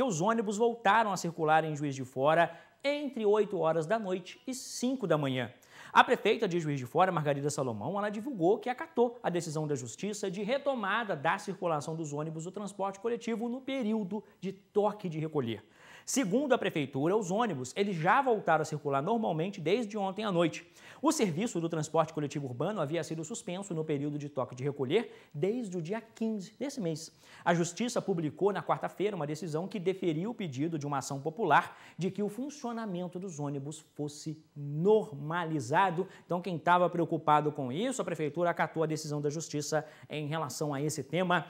porque os ônibus voltaram a circular em Juiz de Fora entre 8 horas da noite e 5 da manhã. A prefeita de Juiz de Fora, Margarida Salomão, ela divulgou que acatou a decisão da Justiça de retomada da circulação dos ônibus do transporte coletivo no período de toque de recolher. Segundo a prefeitura, os ônibus eles já voltaram a circular normalmente desde ontem à noite. O serviço do transporte coletivo urbano havia sido suspenso no período de toque de recolher desde o dia 15 desse mês. A justiça publicou na quarta-feira uma decisão que deferiu o pedido de uma ação popular de que o funcionário funcionamento dos ônibus fosse normalizado. Então, quem estava preocupado com isso, a prefeitura acatou a decisão da justiça em relação a esse tema.